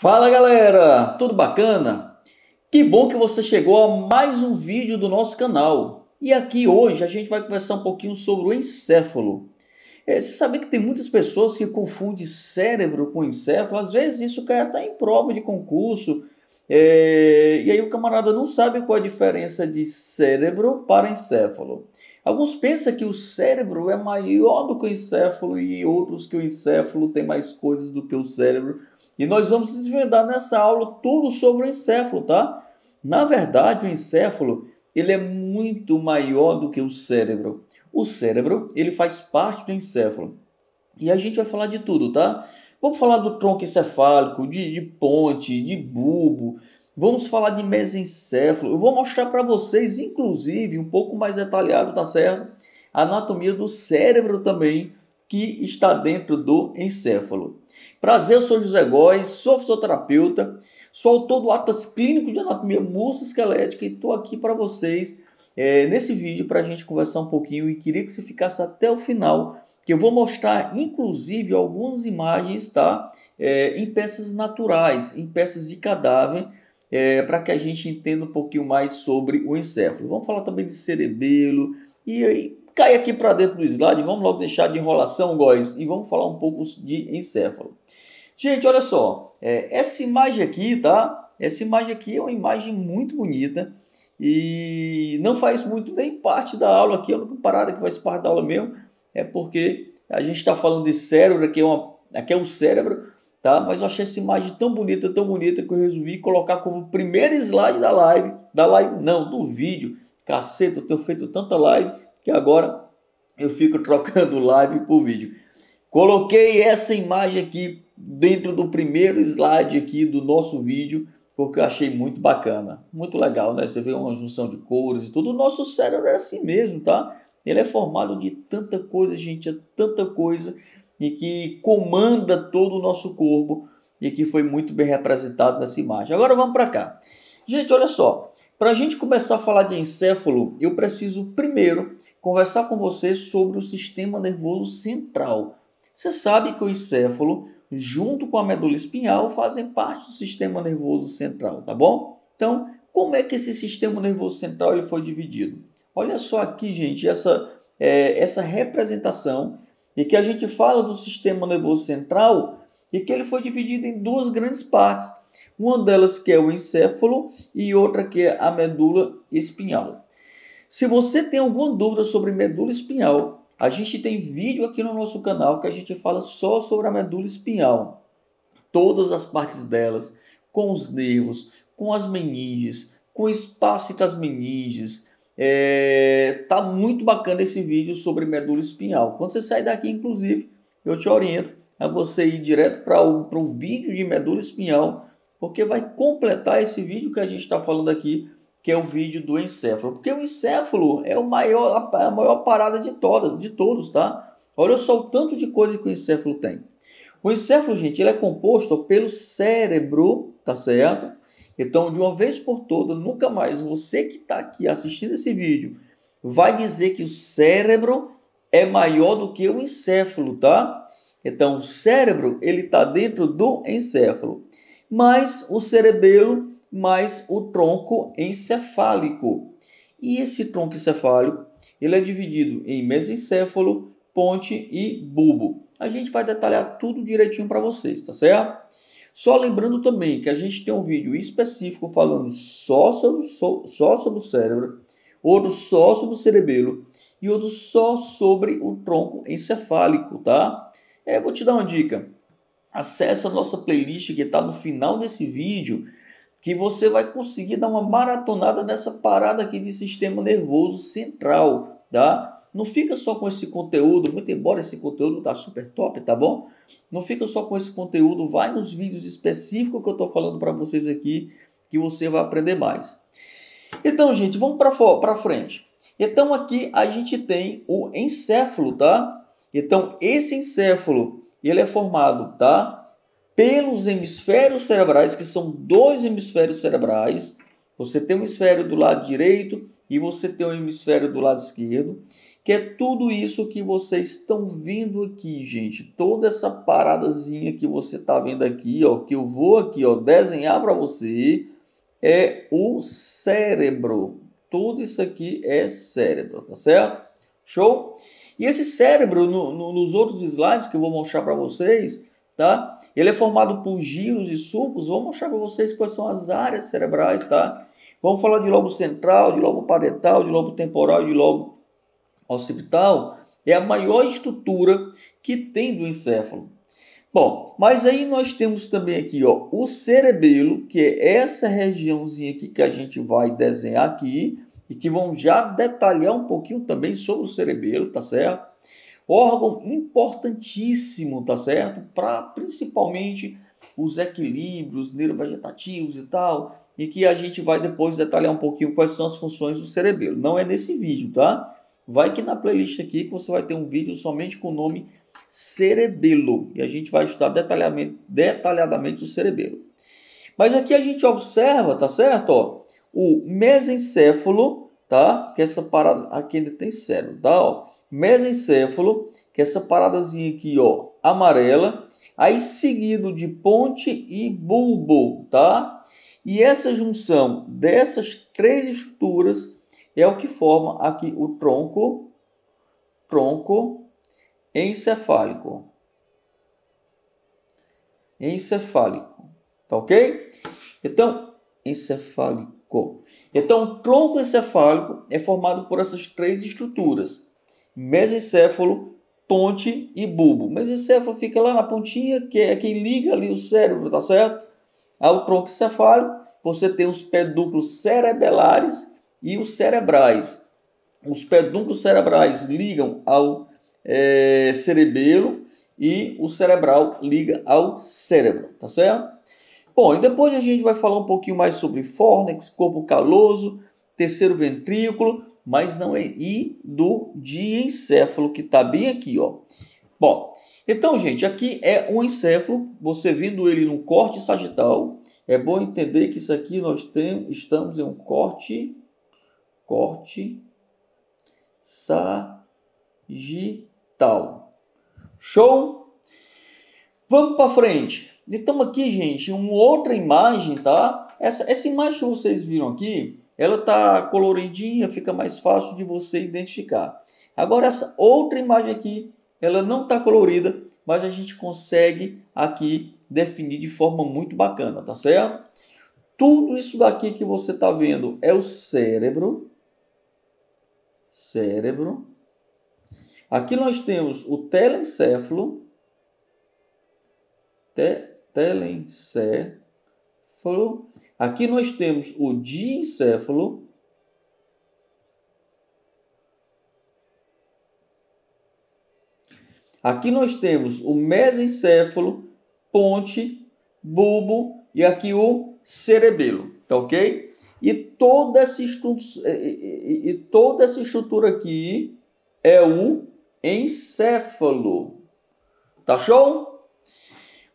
Fala galera, tudo bacana? Que bom que você chegou a mais um vídeo do nosso canal. E aqui hoje a gente vai conversar um pouquinho sobre o encéfalo. É, você sabe que tem muitas pessoas que confundem cérebro com encéfalo? Às vezes isso cai até em prova de concurso. É, e aí o camarada não sabe qual é a diferença de cérebro para encéfalo. Alguns pensam que o cérebro é maior do que o encéfalo e outros que o encéfalo tem mais coisas do que o cérebro. E nós vamos desvendar nessa aula tudo sobre o encéfalo, tá? Na verdade, o encéfalo ele é muito maior do que o cérebro. O cérebro ele faz parte do encéfalo. E a gente vai falar de tudo, tá? Vamos falar do tronco encefálico, de, de ponte, de bulbo. Vamos falar de mesencéfalo. Eu vou mostrar para vocês, inclusive, um pouco mais detalhado, tá certo? A anatomia do cérebro também que está dentro do encéfalo. Prazer, eu sou José Góes, sou fisioterapeuta, sou autor do Atlas Clínico de Anatomia Musculoesquelética e estou aqui para vocês é, nesse vídeo para a gente conversar um pouquinho e queria que você ficasse até o final, que eu vou mostrar inclusive algumas imagens tá, é, em peças naturais, em peças de cadáver, é, para que a gente entenda um pouquinho mais sobre o encéfalo. Vamos falar também de cerebelo e aí cai aqui para dentro do slide, vamos logo deixar de enrolação, guys, e vamos falar um pouco de encéfalo. Gente, olha só, é, essa imagem aqui, tá? Essa imagem aqui é uma imagem muito bonita e não faz muito nem parte da aula aqui, a única parada que faz parte da aula mesmo é porque a gente está falando de cérebro, aqui é, uma, aqui é um cérebro, tá? Mas eu achei essa imagem tão bonita, tão bonita, que eu resolvi colocar como primeiro slide da live, da live não, do vídeo. Caceta, eu tenho feito tanta live, que agora eu fico trocando live por vídeo. Coloquei essa imagem aqui dentro do primeiro slide aqui do nosso vídeo, porque eu achei muito bacana. Muito legal, né? Você vê uma junção de cores e tudo. O nosso cérebro é assim mesmo, tá? Ele é formado de tanta coisa, gente, é tanta coisa e que comanda todo o nosso corpo e que foi muito bem representado nessa imagem. Agora vamos para cá. Gente, olha só. Para a gente começar a falar de encéfalo, eu preciso primeiro conversar com você sobre o sistema nervoso central. Você sabe que o encéfalo, junto com a medula espinhal, fazem parte do sistema nervoso central, tá bom? Então, como é que esse sistema nervoso central ele foi dividido? Olha só aqui, gente, essa, é, essa representação e que a gente fala do sistema nervoso central e que ele foi dividido em duas grandes partes. Uma delas que é o encéfalo e outra que é a medula espinhal. Se você tem alguma dúvida sobre medula espinhal, a gente tem vídeo aqui no nosso canal que a gente fala só sobre a medula espinhal. Todas as partes delas, com os nervos, com as meninges, com o espaço entre as meninges. É, tá muito bacana esse vídeo sobre medula espinhal. Quando você sair daqui, inclusive, eu te oriento a você ir direto para o, para o vídeo de medula espinhal porque vai completar esse vídeo que a gente está falando aqui, que é o vídeo do encéfalo. Porque o encéfalo é o maior, a maior parada de, todas, de todos, tá? Olha só o tanto de coisa que o encéfalo tem. O encéfalo, gente, ele é composto pelo cérebro, tá certo? Então, de uma vez por todas, nunca mais você que está aqui assistindo esse vídeo vai dizer que o cérebro é maior do que o encéfalo, tá? Então, o cérebro, ele está dentro do encéfalo mais o cerebelo, mais o tronco encefálico. E esse tronco encefálico, ele é dividido em mesencéfalo, ponte e bulbo. A gente vai detalhar tudo direitinho para vocês, tá certo? Só lembrando também que a gente tem um vídeo específico falando só sobre, só, sobre o cérebro, outro só sobre o cerebelo e outro só sobre o tronco encefálico, tá? É, vou te dar uma dica. Acesse a nossa playlist que está no final desse vídeo, que você vai conseguir dar uma maratonada nessa parada aqui de sistema nervoso central, tá? Não fica só com esse conteúdo, muito embora esse conteúdo tá super top, tá bom? Não fica só com esse conteúdo, vai nos vídeos específicos que eu estou falando para vocês aqui, que você vai aprender mais. Então, gente, vamos para frente. Então, aqui a gente tem o encéfalo, tá? Então, esse encéfalo, e ele é formado, tá? Pelos hemisférios cerebrais, que são dois hemisférios cerebrais. Você tem um hemisfério do lado direito e você tem um hemisfério do lado esquerdo, que é tudo isso que vocês estão vendo aqui, gente. Toda essa paradazinha que você está vendo aqui, ó, que eu vou aqui, ó, desenhar para você, é o cérebro. Tudo isso aqui é cérebro, tá certo? Show? E esse cérebro, no, no, nos outros slides que eu vou mostrar para vocês, tá? Ele é formado por giros e sulcos. Vou mostrar para vocês quais são as áreas cerebrais, tá? Vamos falar de lobo central, de lobo parietal, de lobo temporal e de lobo occipital. É a maior estrutura que tem do encéfalo. Bom, mas aí nós temos também aqui ó, o cerebelo, que é essa regiãozinha aqui que a gente vai desenhar aqui, e que vão já detalhar um pouquinho também sobre o cerebelo, tá certo? Órgão importantíssimo, tá certo? Para principalmente os equilíbrios neurovegetativos e tal, e que a gente vai depois detalhar um pouquinho quais são as funções do cerebelo. Não é nesse vídeo, tá? Vai que na playlist aqui que você vai ter um vídeo somente com o nome cerebelo, e a gente vai estudar detalhadamente, detalhadamente o cerebelo. Mas aqui a gente observa, tá certo? Ó, o mesencéfalo, tá? Que essa parada aqui ainda tem cérebro, tá? Ó, mesencéfalo, que essa paradazinha aqui, ó, amarela, aí seguido de ponte e bulbo, tá? E essa junção dessas três estruturas é o que forma aqui o tronco, tronco encefálico. Encefálico, tá ok? Então, encefálico então, o tronco encefálico é formado por essas três estruturas: mesencéfalo, ponte e bulbo. mesencéfalo fica lá na pontinha, que é quem liga ali o cérebro, tá certo? Ao tronco encefálico, você tem os pedúnculos cerebelares e os cerebrais. Os pedúnculos cerebrais ligam ao é, cerebelo e o cerebral liga ao cérebro, tá certo? Bom, e depois a gente vai falar um pouquinho mais sobre fornex, corpo caloso, terceiro ventrículo, mas não é e do diencéfalo que está bem aqui, ó. Bom, então, gente, aqui é um encéfalo, você vendo ele num corte sagital, é bom entender que isso aqui nós tem, estamos em um corte corte sagital. Show? Vamos para frente. Então aqui, gente, uma outra imagem, tá? Essa, essa imagem que vocês viram aqui, ela tá coloridinha, fica mais fácil de você identificar. Agora essa outra imagem aqui, ela não tá colorida, mas a gente consegue aqui definir de forma muito bacana, tá certo? Tudo isso daqui que você tá vendo é o cérebro. Cérebro. Aqui nós temos o telencéfalo, telencéfalo. Aqui nós temos o diencéfalo. Aqui nós temos o mesencéfalo, ponte, bulbo e aqui o cerebelo, tá ok? E toda essa, e toda essa estrutura aqui é o encéfalo. Tá show?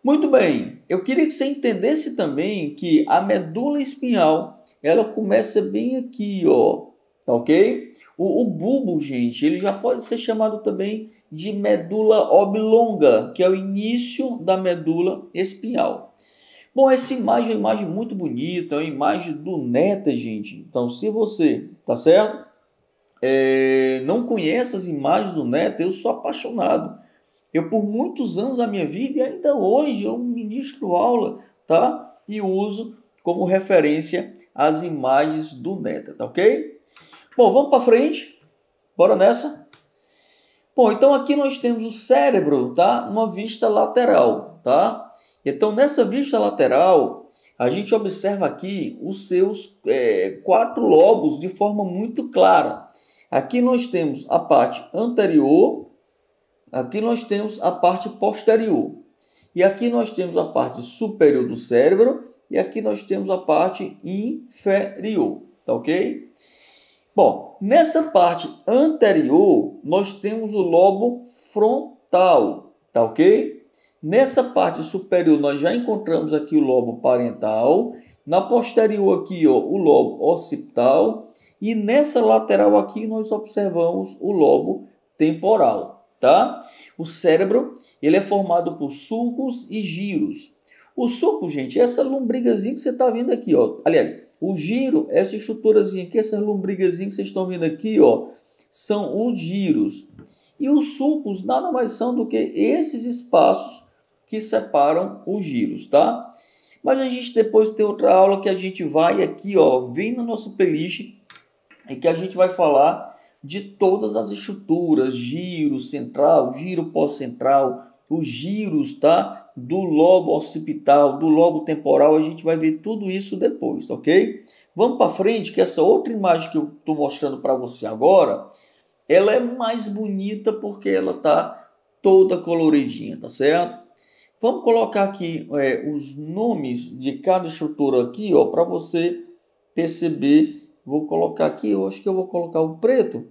Muito bem, eu queria que você entendesse também que a medula espinhal, ela começa bem aqui, ó, tá ok? O, o bulbo, gente, ele já pode ser chamado também de medula oblonga, que é o início da medula espinhal. Bom, essa imagem é uma imagem muito bonita, é uma imagem do Neta, gente. Então, se você, tá certo? É, não conhece as imagens do Neta, eu sou apaixonado eu, por muitos anos da minha vida, e ainda hoje, eu ministro aula, tá? E uso como referência as imagens do Neta, tá ok? Bom, vamos para frente. Bora nessa. Bom, então aqui nós temos o cérebro, tá? Uma vista lateral, tá? Então nessa vista lateral, a gente observa aqui os seus é, quatro lobos de forma muito clara. Aqui nós temos a parte anterior, Aqui nós temos a parte posterior. E aqui nós temos a parte superior do cérebro e aqui nós temos a parte inferior, tá ok? Bom, nessa parte anterior nós temos o lobo frontal, tá ok? Nessa parte superior nós já encontramos aqui o lobo parental, na posterior aqui ó, o lobo occipital e nessa lateral aqui nós observamos o lobo temporal tá? O cérebro, ele é formado por sulcos e giros. O sulco, gente, é essa lombrigazinha que você está vendo aqui, ó. Aliás, o giro, essa estruturazinha aqui, essas lombrigazinhas que vocês estão vendo aqui, ó, são os giros. E os sulcos nada mais são do que esses espaços que separam os giros, tá? Mas a gente depois tem outra aula que a gente vai aqui, ó, vem na nossa playlist e que a gente vai falar de todas as estruturas, giro central, giro pós-central, os giros, tá? Do lobo occipital, do lobo temporal, a gente vai ver tudo isso depois, ok? Vamos para frente, que essa outra imagem que eu estou mostrando para você agora, ela é mais bonita porque ela tá toda coloridinha, tá certo? Vamos colocar aqui é, os nomes de cada estrutura aqui, ó, para você perceber. Vou colocar aqui, eu acho que eu vou colocar o preto,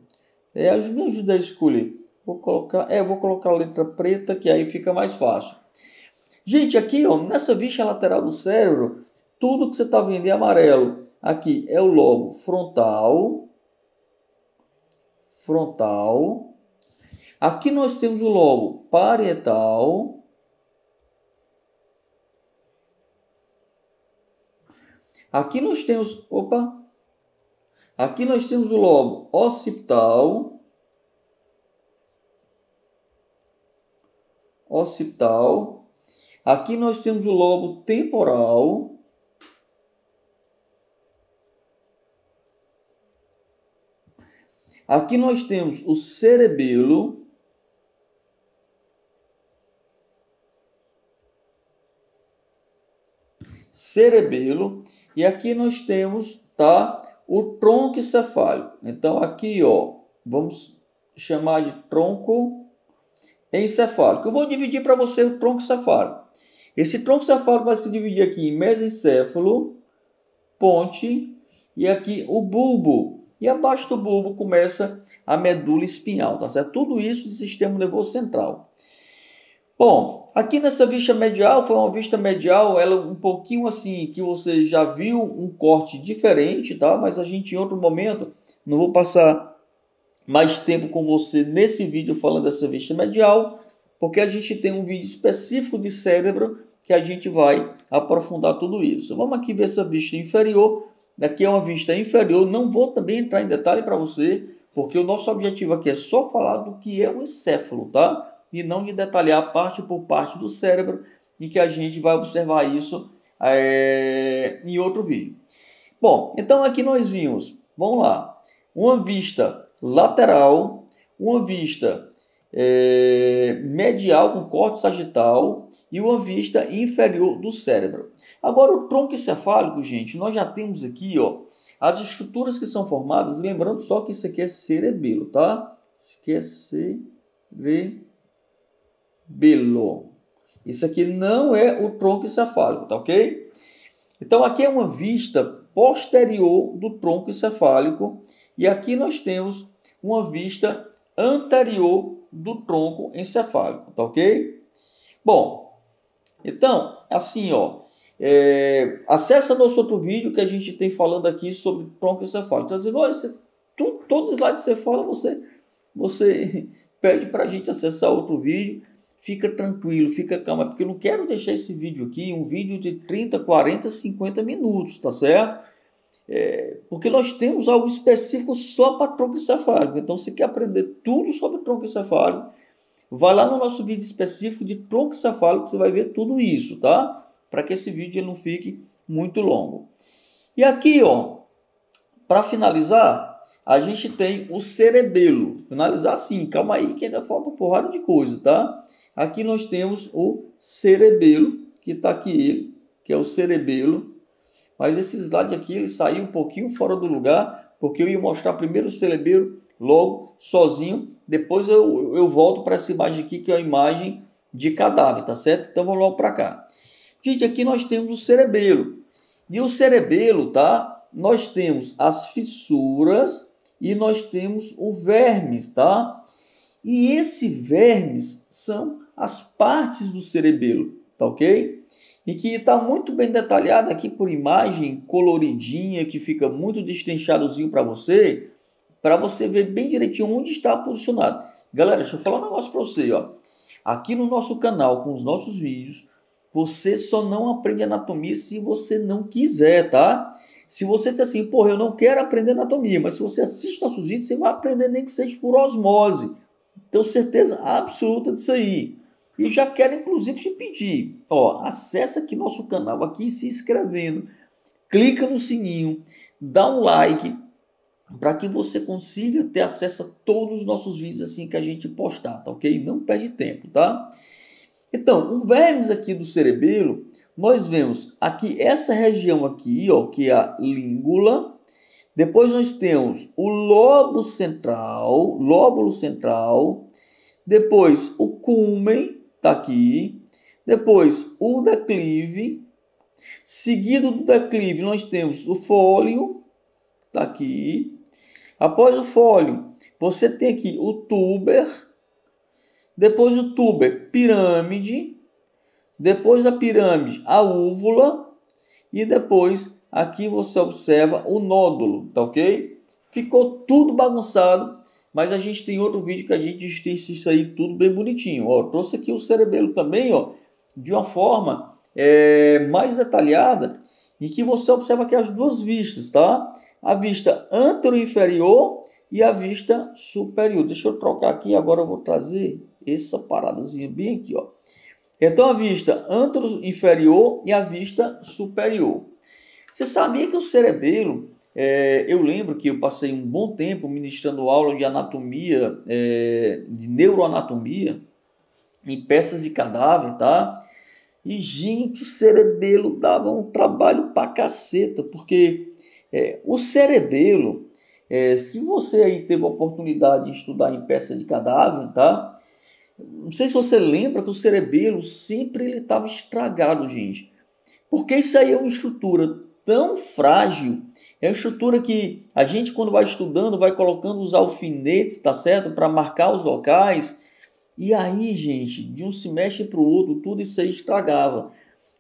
é, me ajuda a escolher. Vou colocar, é, vou colocar a letra preta, que aí fica mais fácil. Gente, aqui, ó, nessa vista lateral do cérebro, tudo que você está vendo é amarelo. Aqui é o lobo frontal, frontal. Aqui nós temos o lobo parietal. Aqui nós temos, opa, Aqui nós temos o lobo occipital, occipital. Aqui nós temos o lobo temporal. Aqui nós temos o cerebelo. Cerebelo. E aqui nós temos, tá? O tronco cefálico. Então aqui, ó, vamos chamar de tronco encefálico. Eu vou dividir para você o tronco cefálico. Esse tronco cefálico vai se dividir aqui em mesencéfalo, ponte e aqui o bulbo. E abaixo do bulbo começa a medula espinhal, tá certo? Tudo isso do sistema nervoso central. Bom, aqui nessa vista medial, foi uma vista medial, ela um pouquinho assim, que você já viu um corte diferente, tá? Mas a gente em outro momento, não vou passar mais tempo com você nesse vídeo falando dessa vista medial, porque a gente tem um vídeo específico de cérebro que a gente vai aprofundar tudo isso. Vamos aqui ver essa vista inferior, daqui é uma vista inferior, não vou também entrar em detalhe para você, porque o nosso objetivo aqui é só falar do que é o encéfalo, tá? e não de detalhar parte por parte do cérebro, e que a gente vai observar isso é, em outro vídeo. Bom, então aqui nós vimos, vamos lá, uma vista lateral, uma vista é, medial com corte sagital e uma vista inferior do cérebro. Agora, o tronco encefálico, gente, nós já temos aqui ó, as estruturas que são formadas, lembrando só que isso aqui é cerebelo, tá? Isso ver Belo. Isso aqui não é o tronco encefálico, tá ok? Então aqui é uma vista posterior do tronco encefálico e aqui nós temos uma vista anterior do tronco encefálico, tá ok? Bom, então, assim, ó, é, acessa nosso outro vídeo que a gente tem falando aqui sobre tronco encefálico. Está dizendo, olha, você, tu, todo slide que você fala, você, você pede para a gente acessar outro vídeo fica tranquilo, fica calma, é porque eu não quero deixar esse vídeo aqui, um vídeo de 30, 40, 50 minutos, tá certo? É, porque nós temos algo específico só para tronco encefálico. Então, se quer aprender tudo sobre tronco encefálico, vai lá no nosso vídeo específico de tronco encefálico, você vai ver tudo isso, tá? Para que esse vídeo não fique muito longo. E aqui, ó, para finalizar, a gente tem o cerebelo. Finalizar assim, calma aí que ainda falta um porrada de coisa, tá? Aqui nós temos o cerebelo, que tá aqui ele, que é o cerebelo. Mas esse slide aqui, ele saiu um pouquinho fora do lugar, porque eu ia mostrar primeiro o cerebelo logo sozinho. Depois eu, eu volto para essa imagem aqui, que é a imagem de cadáver, tá certo? Então vamos logo para cá. Gente, aqui nós temos o cerebelo. E o cerebelo, tá? nós temos as fissuras e nós temos o vermes, tá? E esse vermes são as partes do cerebelo, tá ok? E que está muito bem detalhado aqui por imagem coloridinha, que fica muito destrinchadozinho para você, para você ver bem direitinho onde está posicionado. Galera, deixa eu falar um negócio para você, ó. Aqui no nosso canal, com os nossos vídeos, você só não aprende anatomia se você não quiser, tá? Se você disser assim, porra, eu não quero aprender anatomia, mas se você assiste nossos vídeos, você vai aprender nem que seja por osmose. Então, certeza absoluta disso aí. E já quero, inclusive, te pedir, ó, acessa aqui nosso canal aqui se inscrevendo, clica no sininho, dá um like, para que você consiga ter acesso a todos os nossos vídeos assim que a gente postar, tá ok? Não perde tempo, tá? Então, o vermes aqui do cerebelo, nós vemos aqui essa região aqui, ó, que é a língula. Depois nós temos o lobo central, lóbulo central. Depois o cumen, tá aqui. Depois o declive. Seguido do declive, nós temos o fólio, tá aqui. Após o fólio, você tem aqui o tuber. Depois o tuber, pirâmide depois a pirâmide, a úvula e depois aqui você observa o nódulo, tá ok? Ficou tudo bagunçado, mas a gente tem outro vídeo que a gente justiça isso aí tudo bem bonitinho. Ó, trouxe aqui o cerebelo também, ó, de uma forma é, mais detalhada, em que você observa aqui as duas vistas, tá? A vista anterior-inferior e a vista superior. Deixa eu trocar aqui, agora eu vou trazer essa paradazinha bem aqui, ó. Então, a vista inferior e a vista superior. Você sabia que o cerebelo, é, eu lembro que eu passei um bom tempo ministrando aula de anatomia, é, de neuroanatomia, em peças de cadáver, tá? E, gente, o cerebelo dava um trabalho pra caceta, porque é, o cerebelo, é, se você aí teve a oportunidade de estudar em peça de cadáver, tá? Não sei se você lembra que o cerebelo sempre ele estava estragado, gente. Porque isso aí é uma estrutura tão frágil, é uma estrutura que a gente quando vai estudando vai colocando os alfinetes, tá certo, para marcar os locais. E aí, gente, de um semestre para o outro, tudo isso aí estragava.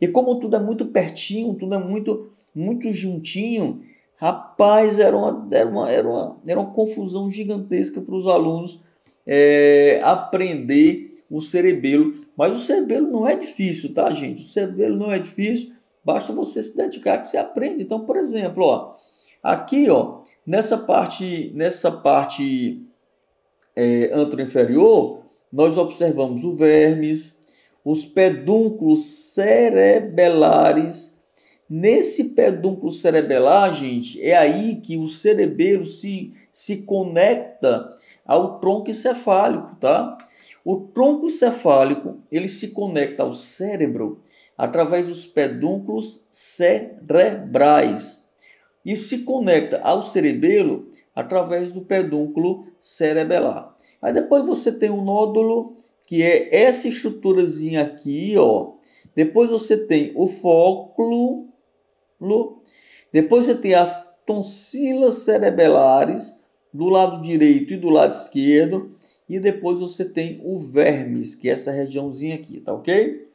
E como tudo é muito pertinho, tudo é muito muito juntinho, rapaz, era uma, era uma, era uma, era uma confusão gigantesca para os alunos é, aprender o cerebelo. Mas o cerebelo não é difícil, tá, gente? O cerebelo não é difícil, basta você se dedicar que você aprende. Então, por exemplo, ó, aqui, ó, nessa parte, nessa parte é, inferior, nós observamos o vermes, os pedúnculos cerebelares Nesse pedúnculo cerebelar, gente, é aí que o cerebelo se, se conecta ao tronco encefálico, tá? O tronco encefálico, ele se conecta ao cérebro através dos pedúnculos cerebrais e se conecta ao cerebelo através do pedúnculo cerebelar. Aí depois você tem o um nódulo, que é essa estruturazinha aqui, ó. Depois você tem o fóculo depois você tem as tonsilas cerebelares do lado direito e do lado esquerdo. E depois você tem o vermes, que é essa regiãozinha aqui, tá ok?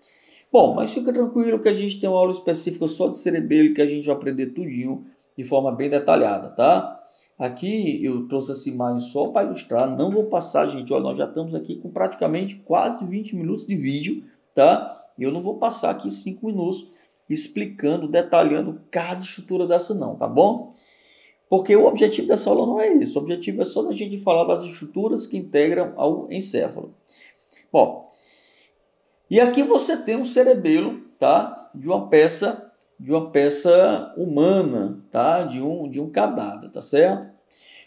Bom, mas fica tranquilo que a gente tem uma aula específica só de cerebelo que a gente vai aprender tudinho de forma bem detalhada, tá? Aqui eu trouxe essa imagem só para ilustrar, não vou passar, gente. Olha, nós já estamos aqui com praticamente quase 20 minutos de vídeo, tá? Eu não vou passar aqui 5 minutos explicando, detalhando cada estrutura dessa não, tá bom? Porque o objetivo dessa aula não é isso. O objetivo é só da gente falar das estruturas que integram ao encéfalo. Bom, e aqui você tem um cerebelo, tá? De uma peça, de uma peça humana, tá? De um, de um cadáver, tá certo?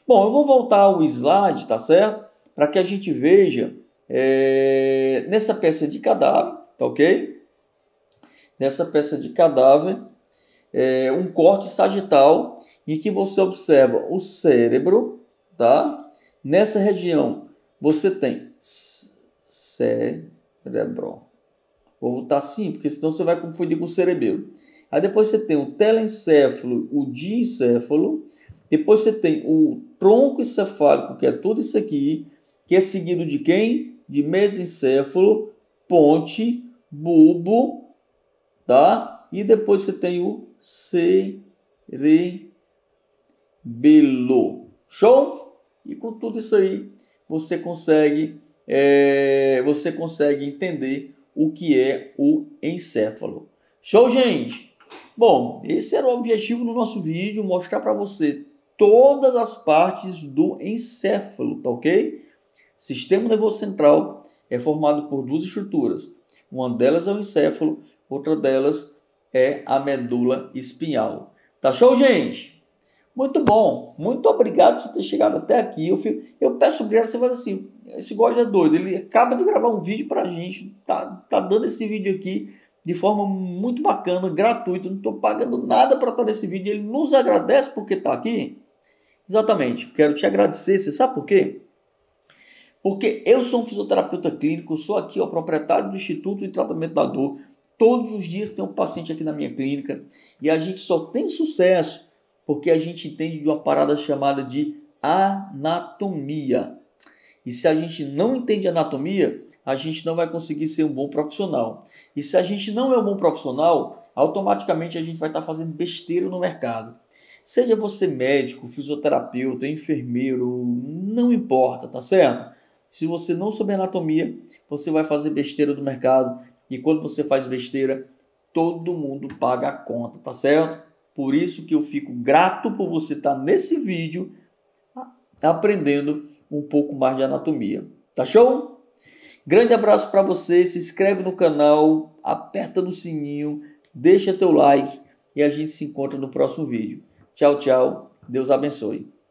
Bom, eu vou voltar ao slide, tá certo? Para que a gente veja é, nessa peça de cadáver, tá ok? nessa peça de cadáver, é, um corte sagital em que você observa o cérebro, tá? Nessa região você tem cérebro. Vou botar assim, porque senão você vai confundir com o cerebelo. Aí depois você tem o telencéfalo, o diencéfalo. Depois você tem o tronco encefálico, que é tudo isso aqui, que é seguido de quem? De mesencéfalo, ponte, bulbo tá? E depois você tem o cerebelo. Show? E com tudo isso aí, você consegue, é, você consegue entender o que é o encéfalo. Show, gente? Bom, esse era o objetivo do nosso vídeo, mostrar para você todas as partes do encéfalo, tá ok? Sistema nervoso central é formado por duas estruturas. Uma delas é o encéfalo Outra delas é a medula espinhal. Tá show, gente? Muito bom. Muito obrigado por ter chegado até aqui. Eu, fico, eu peço obrigado, você fala assim, esse Góis é doido, ele acaba de gravar um vídeo pra gente, tá, tá dando esse vídeo aqui de forma muito bacana, gratuita, não estou pagando nada para estar tá nesse vídeo, ele nos agradece porque tá aqui. Exatamente, quero te agradecer, você sabe por quê? Porque eu sou um fisioterapeuta clínico, sou aqui o proprietário do Instituto de Tratamento da Dor, Todos os dias tem um paciente aqui na minha clínica e a gente só tem sucesso porque a gente entende de uma parada chamada de anatomia. E se a gente não entende anatomia, a gente não vai conseguir ser um bom profissional. E se a gente não é um bom profissional, automaticamente a gente vai estar fazendo besteira no mercado. Seja você médico, fisioterapeuta, enfermeiro, não importa, tá certo? Se você não souber anatomia, você vai fazer besteira no mercado, e quando você faz besteira, todo mundo paga a conta, tá certo? Por isso que eu fico grato por você estar tá nesse vídeo tá aprendendo um pouco mais de anatomia. Tá show? Grande abraço para você, se inscreve no canal, aperta no sininho, deixa teu like e a gente se encontra no próximo vídeo. Tchau, tchau. Deus abençoe.